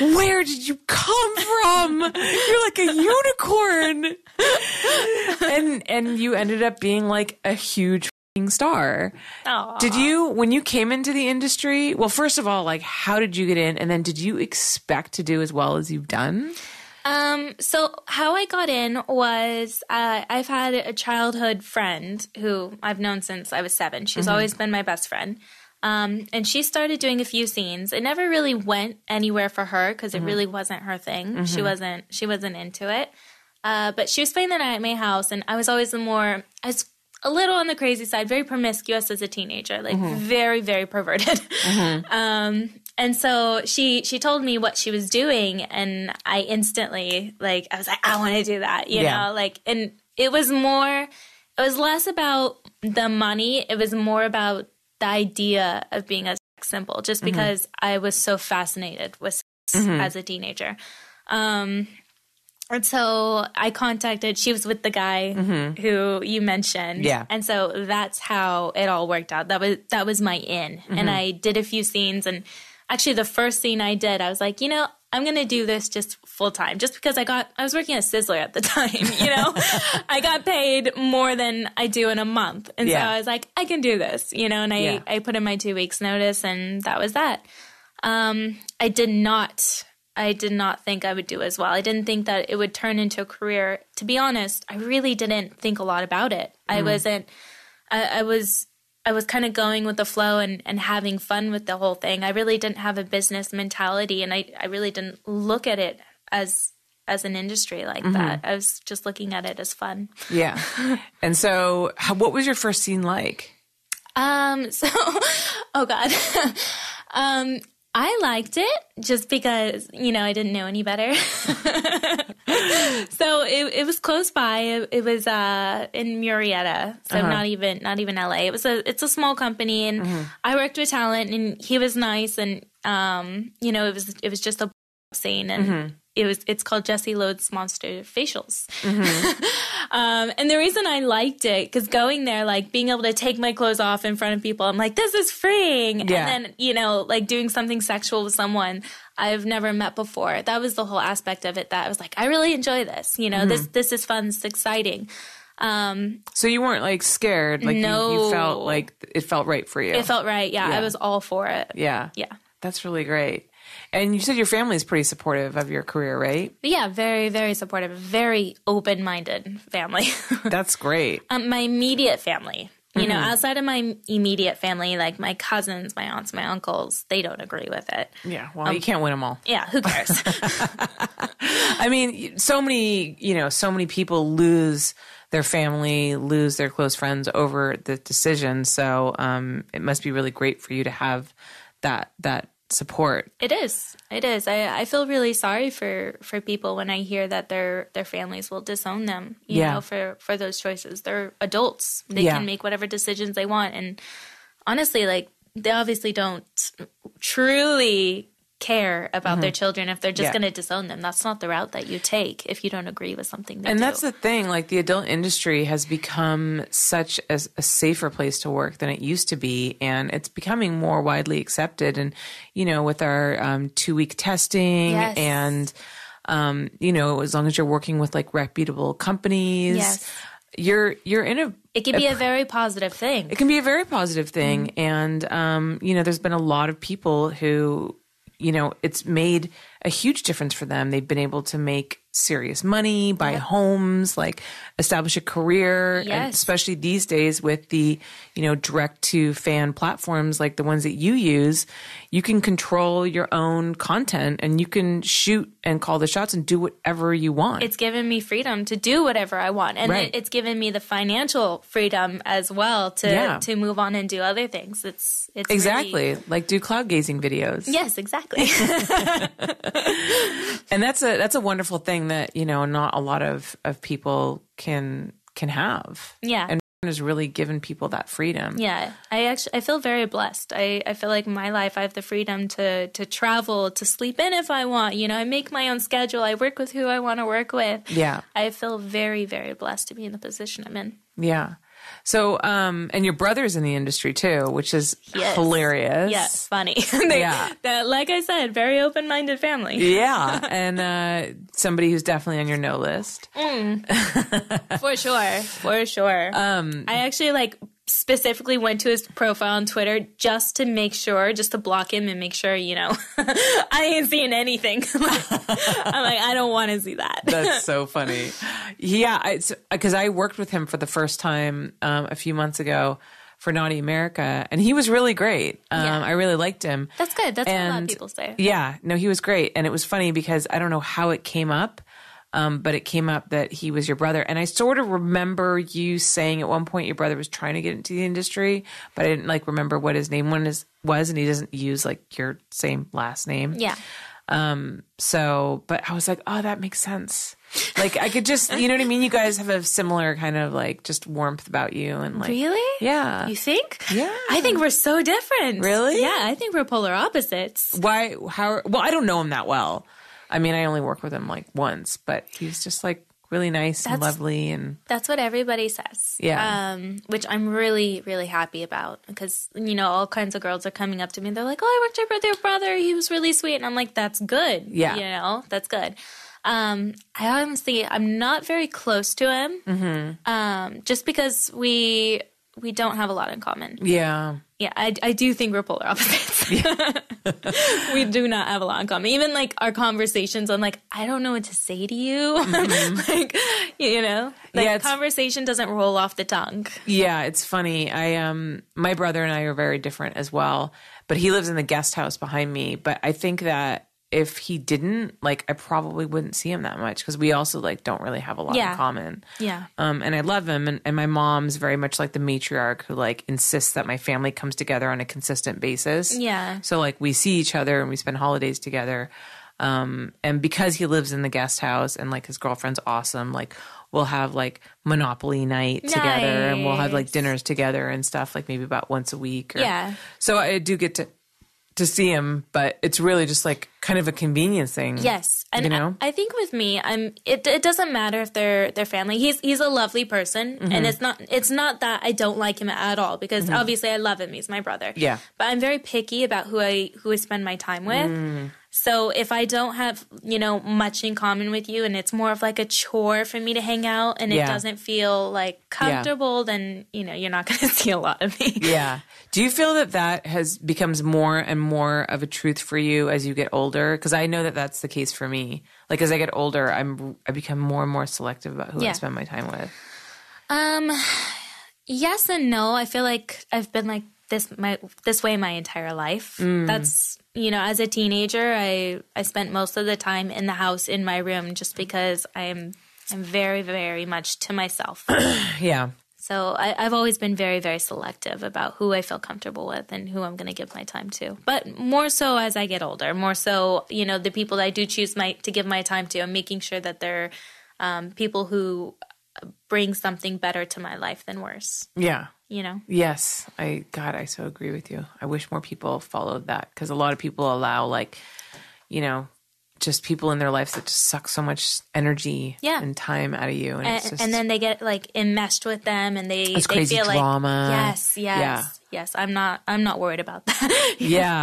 where did you come from? You're like a unicorn. and and you ended up being like a huge star. Aww. Did you when you came into the industry? Well, first of all, like how did you get in and then did you expect to do as well as you've done? Um, so how I got in was uh, I've had a childhood friend who I've known since I was seven. She's mm-hmm. always been my best friend. Um, and she started doing a few scenes. It never really went anywhere for her because it mm-hmm. really wasn't her thing. Mm-hmm. She wasn't she wasn't into it. Uh, but she was playing the night at my house, and I was always the more I was a little on the crazy side, very promiscuous as a teenager, like mm-hmm. very very perverted. Mm-hmm. um, and so she she told me what she was doing, and I instantly like I was like I want to do that, you yeah. know, like and it was more it was less about the money. It was more about the idea of being a sex symbol just mm-hmm. because mm-hmm. I was so fascinated with sex mm-hmm. as a teenager. Um, and so I contacted, she was with the guy mm-hmm. who you mentioned. Yeah. And so that's how it all worked out. That was, that was my in. And mm-hmm. I did a few scenes and actually the first scene I did, I was like, you know, I'm going to do this just full time, just because I got, I was working at Sizzler at the time, you know? I got paid more than I do in a month. And yeah. so I was like, I can do this, you know? And I, yeah. I put in my two weeks' notice, and that was that. Um, I did not. I did not think I would do as well. I didn't think that it would turn into a career. To be honest, I really didn't think a lot about it. Mm. I wasn't, I, I was I was kind of going with the flow and, and having fun with the whole thing. I really didn't have a business mentality and I, I really didn't look at it as as an industry like mm-hmm. that. I was just looking at it as fun. Yeah. and so how, what was your first scene like? Um so oh god. um I liked it just because, you know, I didn't know any better. so it, it was close by. It, it was uh, in Murrieta, so uh-huh. not even not even LA. It was a it's a small company, and mm-hmm. I worked with talent, and he was nice, and um, you know, it was it was just a scene, and mm-hmm it was it's called Jesse Lodes Monster Facials. Mm-hmm. um, and the reason I liked it because going there, like being able to take my clothes off in front of people, I'm like, this is freeing. Yeah. And then you know, like doing something sexual with someone I've never met before. That was the whole aspect of it. That I was like, I really enjoy this. You know, mm-hmm. this this is fun. It's exciting. Um, so you weren't like scared, like no, you, you, felt like it felt right for you. It felt right. Yeah, yeah, I was all for it. Yeah, yeah. That's really great. And you said your family is pretty supportive of your career, right? Yeah, very, very supportive. Very open minded family. That's great. Um, my immediate family, you mm-hmm. know, outside of my immediate family, like my cousins, my aunts, my uncles, they don't agree with it. Yeah, well, um, you can't win them all. Yeah, who cares? I mean, so many, you know, so many people lose their family, lose their close friends over the decision. So um, it must be really great for you to have that that support. It is. It is. I, I feel really sorry for for people when I hear that their their families will disown them, you yeah. know, for for those choices. They're adults. They yeah. can make whatever decisions they want and honestly like they obviously don't truly care about mm-hmm. their children if they're just yeah. going to disown them. That's not the route that you take if you don't agree with something. and do. that's the thing. Like the adult industry has become such a, a, safer place to work than it used to be, and it's becoming more widely accepted. And you know, with our um, two week testing yes. and um, you know, as long as you're working with like reputable companies. Yes you're you're in a it can be a, a, very positive thing it can be a very positive thing mm-hmm. and um you know there's been a lot of people who you know, it's made a huge difference for them. They've been able to make serious money, buy homes, like establish a career, yes. and especially these days with the, you know, direct to fan platforms like the ones that you use, you can control your own content and you can shoot and call the shots and do whatever you want. It's given me freedom to do whatever I want and right. it's given me the financial freedom as well to yeah. to move on and do other things. It's it's Exactly. Really... Like do cloud gazing videos. Yes, exactly. and that's a that's a wonderful thing that you know not a lot of of people can can have. Yeah. And has really given people that freedom. Yeah. I actually I feel very blessed. I, I feel like my life I have the freedom to to travel, to sleep in if I want. You know, I make my own schedule. I work with who I want to work with. Yeah. I feel very, very blessed to be in the position I'm in. Yeah. So, um, and your brother's in the industry too, which is yes. hilarious. Yes, funny. they, yeah. like I said, very open minded family. yeah. And uh, somebody who's definitely on your no list. Mm. for sure. For sure. Um, I actually like specifically went to his profile on Twitter just to make sure, just to block him and make sure, you know, I ain't seeing anything. I'm like, I don't want to see that. That's so funny. Yeah, because I worked with him for the first time um, a few months ago for Naughty America, and he was really great. Um, yeah. I really liked him. That's good. That's and, what a lot of people say. Yeah, no, he was great, and it was funny because I don't know how it came up, um, but it came up that he was your brother. And I sort of remember you saying at one point your brother was trying to get into the industry, but I didn't like remember what his name was, and he doesn't use like your same last name. Yeah. Um, so, but I was like, oh, that makes sense. Like I could just, you know what I mean? You guys have a similar kind of like just warmth about you and like Really? Yeah. You think? Yeah. I think we're so different. Really? Yeah, I think we're polar opposites. Why how well, I don't know him that well. I mean, I only work with him like once, but he's just like really nice that's, and lovely and That's what everybody says. Yeah. Um, which I'm really really happy about because you know, all kinds of girls are coming up to me. and They're like, "Oh, I worked with your brother. He was really sweet." And I'm like, "That's good." Yeah. You know, that's good. Um, I honestly, I'm not very close to him, mm-hmm. um, just because we we don't have a lot in common. Yeah. Yeah, I, I do think we're polar opposites. we do not have a lot in common. Even like our conversations, I'm like, I don't know what to say to you. Mm-hmm. like, you know, like yeah, conversation doesn't roll off the tongue. Yeah, it's funny. I um, my brother and I are very different as well, but he lives in the guest house behind me. But I think that if he didn't, like I probably wouldn't see him that much because we also like don't really have a lot yeah. in common. Yeah. Um, and I love him, and, and my mom's very much like the matriarch who like insists that my family comes together on a consistent basis. Yeah. So like we see each other and we spend holidays together. Um, and because he lives in the guest house and like his girlfriend's awesome, like we'll have like Monopoly night nice. together and we'll have like dinners together and stuff like maybe about once a week. Or, yeah. So I do get to to see him, but it's really just like kind of a convenience thing. Yes, and you know? I, I think with me, I'm. It, it doesn't matter if they're they're family. He's he's a lovely person, mm-hmm. and it's not it's not that I don't like him at all because mm-hmm. obviously I love him. He's my brother. Yeah, but I'm very picky about who I who I spend my time with. Mm. So if I don't have, you know, much in common with you and it's more of like a chore for me to hang out and yeah. it doesn't feel like comfortable, yeah. then, you know, you're not going to see a lot of me. Yeah. Do you feel that that has becomes more and more of a truth for you as you get older? Cuz I know that that's the case for me. Like as I get older, I'm I become more and more selective about who yeah. I spend my time with. Um yes and no. I feel like I've been like this my this way my entire life. Mm. That's you know, as a teenager, I I spent most of the time in the house in my room just because I'm I'm very very much to myself. yeah. So I, have always been very very selective about who I feel comfortable with and who I'm going to give my time to. But more so as I get older, more so you know the people that I do choose my to give my time to, I'm making sure that they're um, people who bring something better to my life than worse. Yeah you know? Yes. I, God, I so agree with you. I wish more people followed that because a lot of people allow, like, you know, just people in their lives that just suck so much energy yeah. and time out of you. And, and, just, and then they get like enmeshed with them and they, they feel drama. like, yes, yes, yeah. yes, I'm not, I'm not worried about that. yeah. yeah.